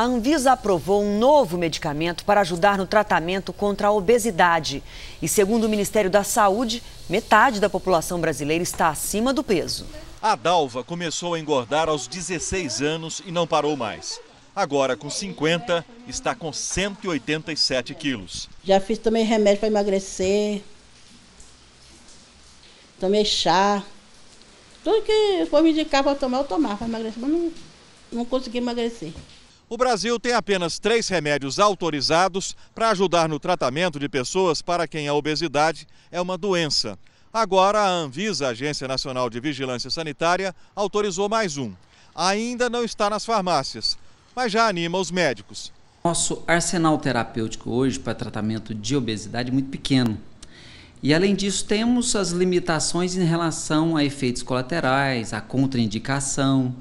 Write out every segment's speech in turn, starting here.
A Anvisa aprovou um novo medicamento para ajudar no tratamento contra a obesidade. E segundo o Ministério da Saúde, metade da população brasileira está acima do peso. A Dalva começou a engordar aos 16 anos e não parou mais. Agora, com 50, está com 187 quilos. Já fiz também remédio para emagrecer, tomei chá. Tudo que for me indicar para tomar, eu tomava para emagrecer, mas não, não consegui emagrecer. O Brasil tem apenas três remédios autorizados para ajudar no tratamento de pessoas para quem a é obesidade é uma doença. Agora, a Anvisa, Agência Nacional de Vigilância Sanitária, autorizou mais um. Ainda não está nas farmácias, mas já anima os médicos. Nosso arsenal terapêutico hoje para tratamento de obesidade é muito pequeno. E além disso, temos as limitações em relação a efeitos colaterais, a contraindicação.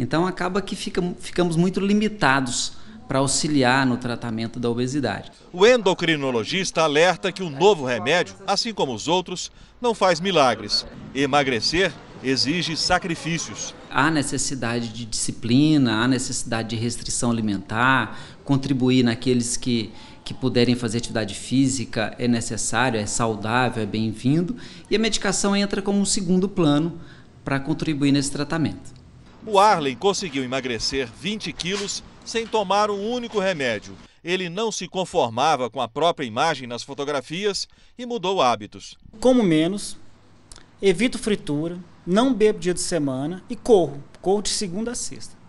Então acaba que fica, ficamos muito limitados para auxiliar no tratamento da obesidade. O endocrinologista alerta que o novo remédio, assim como os outros, não faz milagres. Emagrecer exige sacrifícios. Há necessidade de disciplina, há necessidade de restrição alimentar, contribuir naqueles que, que puderem fazer atividade física é necessário, é saudável, é bem-vindo. E a medicação entra como um segundo plano para contribuir nesse tratamento. O Arlen conseguiu emagrecer 20 quilos sem tomar um único remédio. Ele não se conformava com a própria imagem nas fotografias e mudou hábitos. Como menos, evito fritura, não bebo dia de semana e corro. Corro de segunda a sexta.